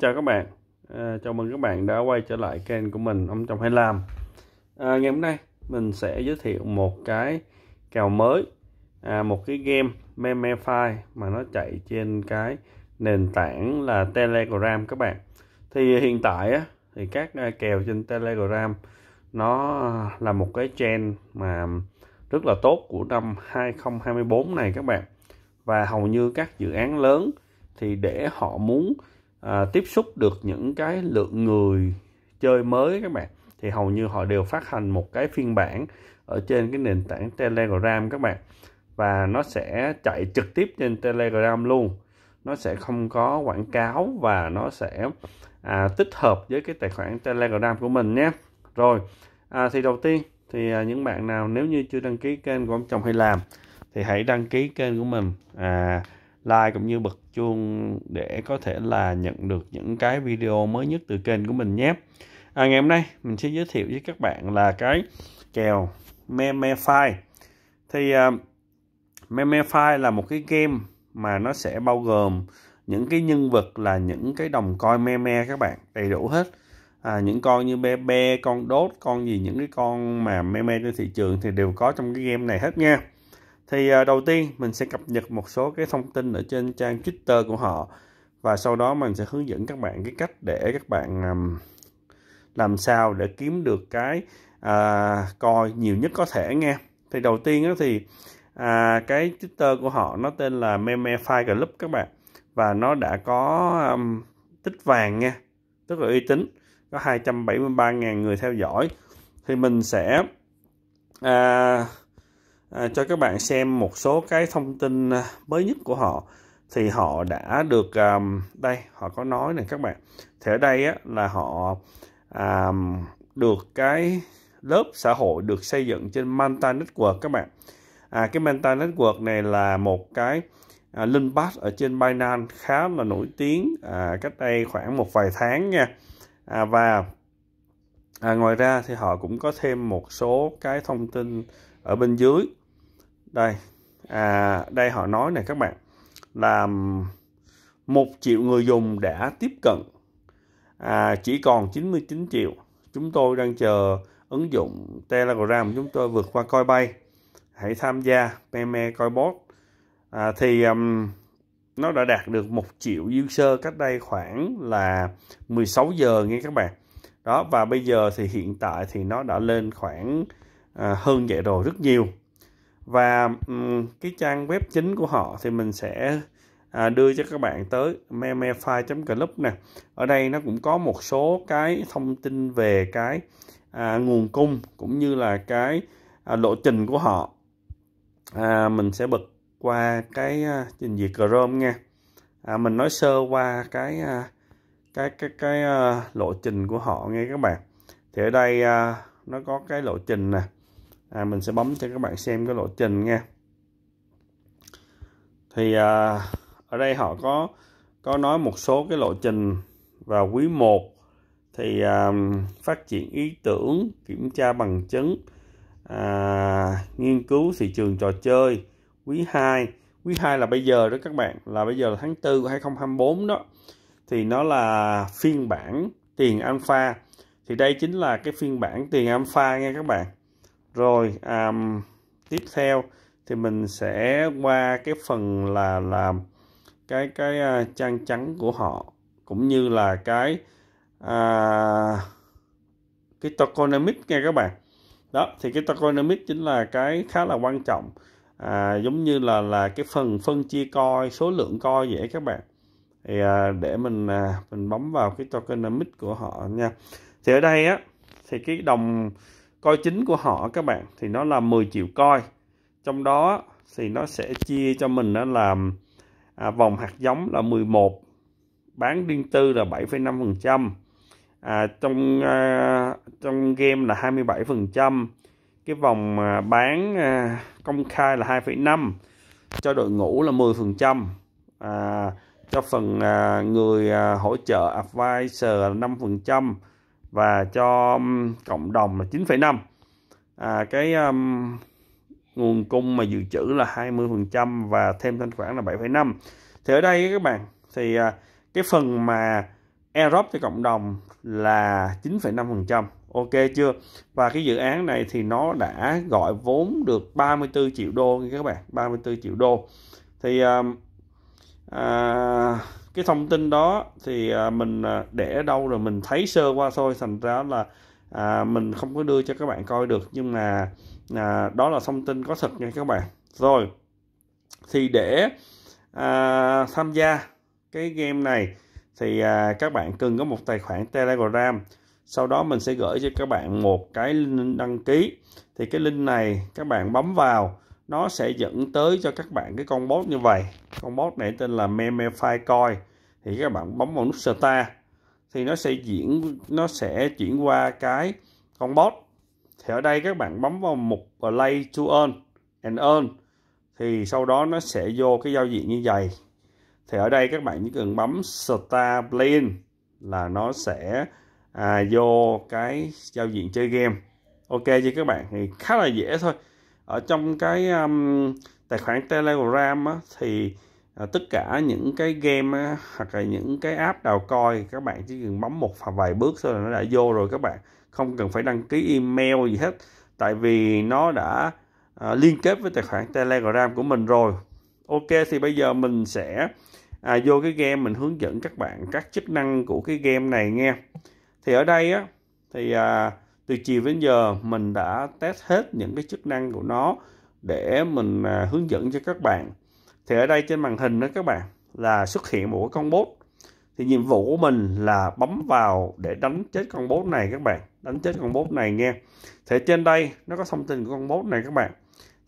chào các bạn à, chào mừng các bạn đã quay trở lại kênh của mình ông trong 25 à, ngày hôm nay mình sẽ giới thiệu một cái kèo mới à, một cái game memefy mà nó chạy trên cái nền tảng là telegram các bạn thì hiện tại á, thì các à, kèo trên telegram nó là một cái trend mà rất là tốt của năm 2024 này các bạn và hầu như các dự án lớn thì để họ muốn à, tiếp xúc được những cái lượng người chơi mới các bạn thì hầu như họ đều phát hành một cái phiên bản ở trên cái nền tảng Telegram các bạn và nó sẽ chạy trực tiếp trên Telegram luôn nó sẽ không có quảng cáo và nó sẽ à, tích hợp với cái tài khoản Telegram của mình nhé rồi à, thì đầu tiên thì à, những bạn nào nếu như chưa đăng ký kênh của ông chồng hay làm thì hãy đăng ký kênh của mình à, like cũng như bật chuông để có thể là nhận được những cái video mới nhất từ kênh của mình nhé à, ngày hôm nay mình sẽ giới thiệu với các bạn là cái kèo Memefy thì uh, à, Memefy là một cái game mà nó sẽ bao gồm những cái nhân vật là những cái đồng coi meme các bạn đầy đủ hết à, những con như be be con đốt con gì những cái con mà meme trên thị trường thì đều có trong cái game này hết nha thì à, đầu tiên mình sẽ cập nhật một số cái thông tin ở trên trang Twitter của họ và sau đó mình sẽ hướng dẫn các bạn cái cách để các bạn làm sao để kiếm được cái à, coi nhiều nhất có thể nghe thì đầu tiên đó thì à, cái Twitter của họ nó tên là Memefy Club các bạn và nó đã có um, tích vàng nha tức là uy tín có 273.000 người theo dõi thì mình sẽ à, À, cho các bạn xem một số cái thông tin à, mới nhất của họ thì họ đã được um, đây họ có nói này các bạn thì ở đây á, là họ um, được cái lớp xã hội được xây dựng trên Manta Network các bạn à, cái Manta Network này là một cái à, link pass ở trên Binance khá là nổi tiếng à, cách đây khoảng một vài tháng nha à, và à, ngoài ra thì họ cũng có thêm một số cái thông tin ở bên dưới đây à, đây họ nói này các bạn là một triệu người dùng đã tiếp cận à, chỉ còn 99 triệu chúng tôi đang chờ ứng dụng Telegram chúng tôi vượt qua coi bay hãy tham gia meme coi bot à, thì um, nó đã đạt được một triệu user cách đây khoảng là 16 giờ nghe các bạn đó và bây giờ thì hiện tại thì nó đã lên khoảng À, hơn vậy đồ rất nhiều và cái trang web chính của họ thì mình sẽ à, đưa cho các bạn tới memefile.club nè ở đây nó cũng có một số cái thông tin về cái à, nguồn cung cũng như là cái lộ trình của họ à, mình sẽ bật qua cái trình duyệt Chrome nha à, mình nói sơ qua cái cái cái cái lộ trình của họ nghe các bạn thì ở đây nó có cái lộ trình nè à, mình sẽ bấm cho các bạn xem cái lộ trình nha thì à, ở đây họ có có nói một số cái lộ trình vào quý 1 thì à, phát triển ý tưởng kiểm tra bằng chứng à, nghiên cứu thị trường trò chơi quý 2 quý 2 là bây giờ đó các bạn là bây giờ là tháng 4 của 2024 đó thì nó là phiên bản tiền alpha thì đây chính là cái phiên bản tiền alpha nha các bạn rồi um, tiếp theo thì mình sẽ qua cái phần là làm cái cái uh, trang trắng của họ cũng như là cái uh, cái tokenomics nghe các bạn đó thì cái tokenomics chính là cái khá là quan trọng à, giống như là là cái phần phân chia coi số lượng coi vậy các bạn thì à, để mình à, mình bấm vào cái tokenomics của họ nha thì ở đây á thì cái đồng coi chính của họ các bạn thì nó là 10 triệu coi trong đó thì nó sẽ chia cho mình nó làm à, vòng hạt giống là 11 bán riêng tư là 7,5% à, trong à, trong game là 27% cái vòng à, bán à, công khai là 2,5 cho đội ngũ là 10% trăm à, cho phần à, người à, hỗ trợ advisor là 5% và cho cộng đồng là 9,5 à, cái um, nguồn cung mà dự trữ là 20% và thêm thanh khoản là 7,5 thì ở đây các bạn thì uh, cái phần mà Europe cho cộng đồng là 9,5% ok chưa và cái dự án này thì nó đã gọi vốn được 34 triệu đô nha các bạn 34 triệu đô thì uh, uh, cái thông tin đó thì à, mình à, để ở đâu rồi mình thấy sơ qua thôi thành ra là à, mình không có đưa cho các bạn coi được nhưng mà à, đó là thông tin có thật nha các bạn rồi thì để à, tham gia cái game này thì à, các bạn cần có một tài khoản telegram sau đó mình sẽ gửi cho các bạn một cái link đăng ký thì cái link này các bạn bấm vào nó sẽ dẫn tới cho các bạn cái con bot như vậy con bot này tên là Memefy coin thì các bạn bấm vào nút Start, thì nó sẽ diễn nó sẽ chuyển qua cái con bot thì ở đây các bạn bấm vào mục play to earn and earn thì sau đó nó sẽ vô cái giao diện như vậy thì ở đây các bạn chỉ cần bấm start playing là nó sẽ à, vô cái giao diện chơi game ok chứ các bạn thì khá là dễ thôi ở trong cái um, tài khoản telegram á, thì à, tất cả những cái game á, hoặc là những cái app đào coi các bạn chỉ cần bấm một vài bước thôi là nó đã vô rồi các bạn không cần phải đăng ký email gì hết tại vì nó đã à, liên kết với tài khoản telegram của mình rồi ok thì bây giờ mình sẽ à, vô cái game mình hướng dẫn các bạn các chức năng của cái game này nghe thì ở đây á thì à, từ chiều đến giờ mình đã test hết những cái chức năng của nó để mình à, hướng dẫn cho các bạn thì ở đây trên màn hình đó các bạn là xuất hiện một con bốt thì nhiệm vụ của mình là bấm vào để đánh chết con bốt này các bạn đánh chết con bốt này nghe thì trên đây nó có thông tin của con bốt này các bạn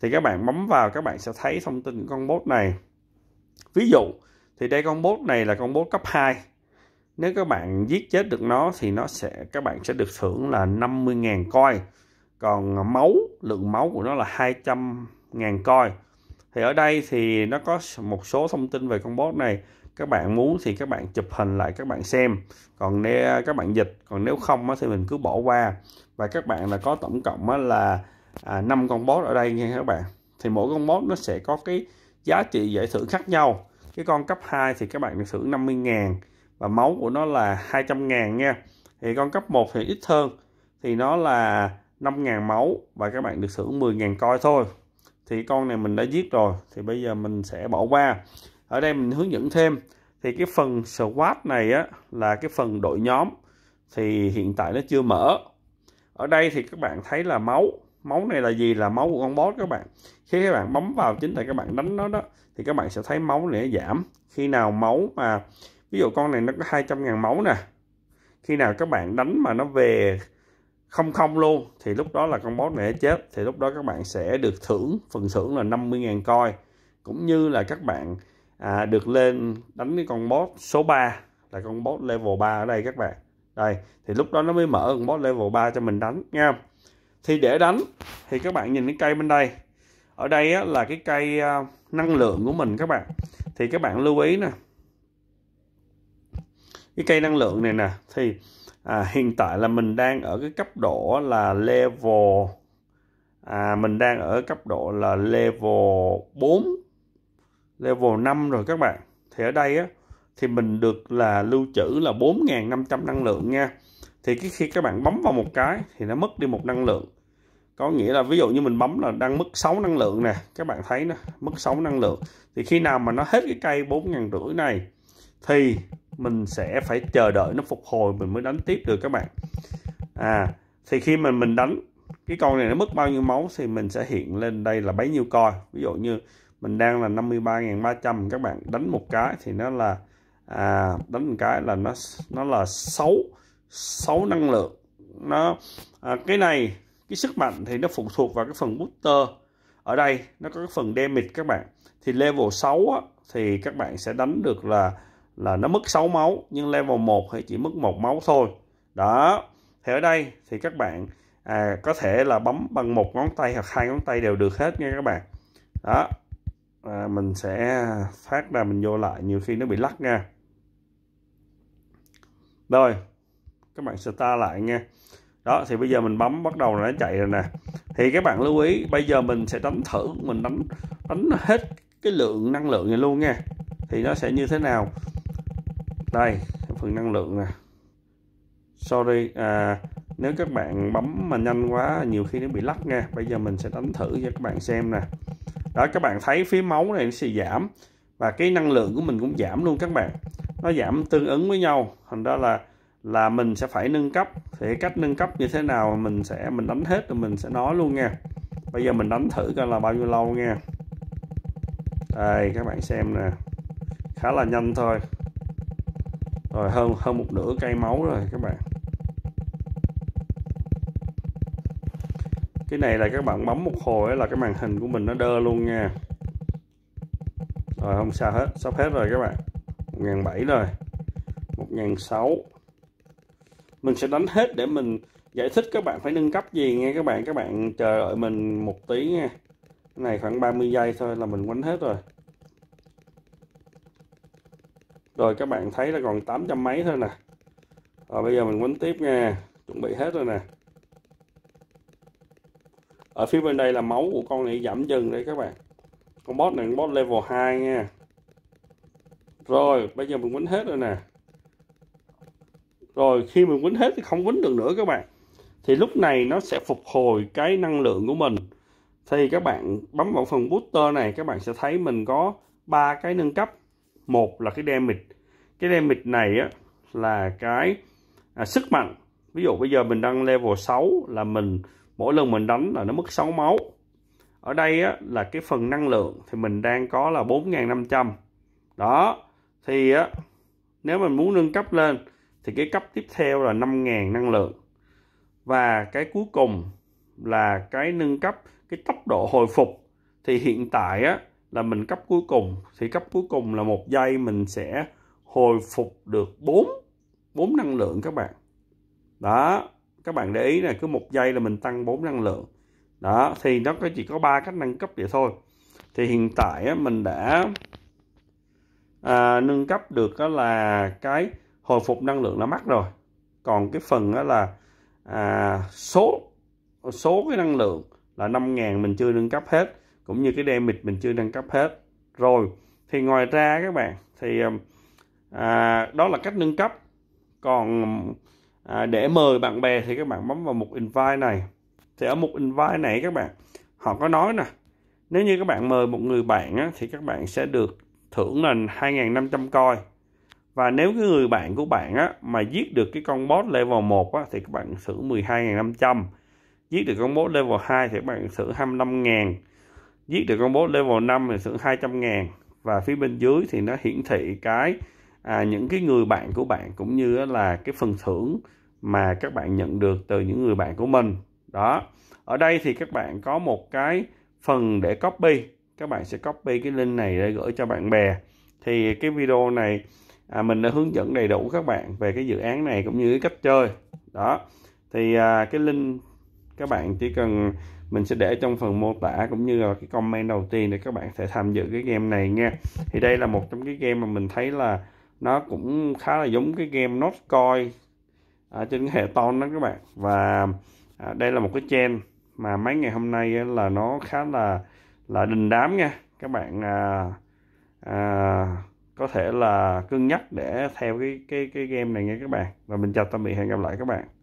thì các bạn bấm vào các bạn sẽ thấy thông tin của con bốt này ví dụ thì đây con bốt này là con bốt cấp 2 nếu các bạn giết chết được nó thì nó sẽ các bạn sẽ được thưởng là 50.000 coin còn máu lượng máu của nó là 200.000 coin thì ở đây thì nó có một số thông tin về con bot này các bạn muốn thì các bạn chụp hình lại các bạn xem còn nếu các bạn dịch còn nếu không thì mình cứ bỏ qua và các bạn là có tổng cộng là à, năm con bot ở đây nha các bạn thì mỗi con bot nó sẽ có cái giá trị giải thưởng khác nhau cái con cấp 2 thì các bạn được thưởng 50 ngàn và máu của nó là 200 ngàn nha thì con cấp 1 thì ít hơn thì nó là 5 ngàn máu và các bạn được thưởng 10 ngàn coi thôi thì con này mình đã giết rồi thì bây giờ mình sẽ bỏ qua ở đây mình hướng dẫn thêm thì cái phần squad này á, là cái phần đội nhóm thì hiện tại nó chưa mở ở đây thì các bạn thấy là máu máu này là gì là máu của con boss các bạn khi các bạn bấm vào chính là các bạn đánh nó đó thì các bạn sẽ thấy máu này giảm khi nào máu mà ví dụ con này nó có 200 ngàn máu nè khi nào các bạn đánh mà nó về không không luôn thì lúc đó là con boss này chết thì lúc đó các bạn sẽ được thưởng phần thưởng là 50.000 coi cũng như là các bạn à, được lên đánh cái con boss số 3 là con boss level 3 ở đây các bạn đây thì lúc đó nó mới mở con boss level 3 cho mình đánh nha thì để đánh thì các bạn nhìn cái cây bên đây ở đây á, là cái cây à, năng lượng của mình các bạn thì các bạn lưu ý nè cái cây năng lượng này nè thì à, hiện tại là mình đang ở cái cấp độ là level à, mình đang ở cấp độ là level 4 level 5 rồi các bạn thì ở đây á thì mình được là lưu trữ là 4.500 năng lượng nha thì cái khi các bạn bấm vào một cái thì nó mất đi một năng lượng có nghĩa là ví dụ như mình bấm là đang mất 6 năng lượng nè các bạn thấy nè mất 6 năng lượng thì khi nào mà nó hết cái cây 4 ngàn rưỡi này thì mình sẽ phải chờ đợi nó phục hồi mình mới đánh tiếp được các bạn à thì khi mà mình đánh cái con này nó mất bao nhiêu máu thì mình sẽ hiện lên đây là bấy nhiêu coi ví dụ như mình đang là 53.300 các bạn đánh một cái thì nó là à, đánh một cái là nó nó là 6 6 năng lượng nó à, cái này cái sức mạnh thì nó phụ thuộc vào cái phần booster ở đây nó có cái phần damage các bạn thì level 6 á, thì các bạn sẽ đánh được là là nó mất 6 máu nhưng level 1 thì chỉ mất một máu thôi đó thì ở đây thì các bạn à, có thể là bấm bằng một ngón tay hoặc hai ngón tay đều được hết nha các bạn đó à, mình sẽ phát ra mình vô lại nhiều khi nó bị lắc nha rồi các bạn start lại nha đó thì bây giờ mình bấm bắt đầu là nó chạy rồi nè thì các bạn lưu ý bây giờ mình sẽ đánh thử mình đánh đánh hết cái lượng năng lượng này luôn nha thì nó sẽ như thế nào đây phần năng lượng nè sorry à, nếu các bạn bấm mà nhanh quá nhiều khi nó bị lắc nha bây giờ mình sẽ đánh thử cho các bạn xem nè đó các bạn thấy phía máu này nó sẽ giảm và cái năng lượng của mình cũng giảm luôn các bạn nó giảm tương ứng với nhau thành ra là là mình sẽ phải nâng cấp thì cách nâng cấp như thế nào mình sẽ mình đánh hết rồi mình sẽ nói luôn nha bây giờ mình đánh thử coi là bao nhiêu lâu nha đây các bạn xem nè khá là nhanh thôi rồi hơn hơn một nửa cây máu rồi các bạn cái này là các bạn bấm một hồi là cái màn hình của mình nó đơ luôn nha rồi không sao hết sắp hết rồi các bạn một ngàn bảy rồi một ngàn sáu mình sẽ đánh hết để mình giải thích các bạn phải nâng cấp gì nghe các bạn các bạn chờ đợi mình một tí nha cái này khoảng 30 giây thôi là mình quánh hết rồi rồi các bạn thấy là còn 800 mấy thôi nè rồi bây giờ mình quấn tiếp nha chuẩn bị hết rồi nè ở phía bên đây là máu của con này giảm dần đấy các bạn con boss này con boss level 2 nha rồi bây giờ mình quấn hết rồi nè rồi khi mình quấn hết thì không quấn được nữa các bạn thì lúc này nó sẽ phục hồi cái năng lượng của mình thì các bạn bấm vào phần booster này các bạn sẽ thấy mình có ba cái nâng cấp một là cái damage cái damage này á, là cái à, sức mạnh ví dụ bây giờ mình đang level 6 là mình mỗi lần mình đánh là nó mất 6 máu ở đây á, là cái phần năng lượng thì mình đang có là 4.500 đó thì á, nếu mình muốn nâng cấp lên thì cái cấp tiếp theo là 5.000 năng lượng và cái cuối cùng là cái nâng cấp cái tốc độ hồi phục thì hiện tại á, là mình cấp cuối cùng thì cấp cuối cùng là một giây mình sẽ hồi phục được bốn bốn năng lượng các bạn đó các bạn để ý là cứ một giây là mình tăng bốn năng lượng đó thì nó chỉ có ba cách nâng cấp vậy thôi thì hiện tại mình đã à, nâng cấp được đó là cái hồi phục năng lượng đã mắc rồi còn cái phần đó là à, số số cái năng lượng là 5.000 mình chưa nâng cấp hết cũng như cái damage mình chưa nâng cấp hết rồi thì ngoài ra các bạn thì um, à, đó là cách nâng cấp còn um, à, để mời bạn bè thì các bạn bấm vào mục invite này thì ở mục invite này các bạn họ có nói nè nếu như các bạn mời một người bạn á, thì các bạn sẽ được thưởng là 2.500 coi và nếu cái người bạn của bạn á, mà giết được cái con boss level 1 á, thì các bạn thưởng 12.500 giết được con boss level 2 thì các bạn thưởng 25.000 viết được con boss level 5 thì thưởng 200 ngàn và phía bên dưới thì nó hiển thị cái à, những cái người bạn của bạn cũng như là cái phần thưởng mà các bạn nhận được từ những người bạn của mình đó ở đây thì các bạn có một cái phần để copy các bạn sẽ copy cái link này để gửi cho bạn bè thì cái video này à, mình đã hướng dẫn đầy đủ các bạn về cái dự án này cũng như cái cách chơi đó thì à, cái link các bạn chỉ cần mình sẽ để trong phần mô tả cũng như là cái comment đầu tiên để các bạn sẽ tham dự cái game này nha thì đây là một trong cái game mà mình thấy là nó cũng khá là giống cái game Notcoin ở trên cái hệ ton đó các bạn và à, đây là một cái trend mà mấy ngày hôm nay là nó khá là là đình đám nha các bạn à, à, có thể là cân nhắc để theo cái cái cái game này nha các bạn và mình chào tạm biệt hẹn gặp lại các bạn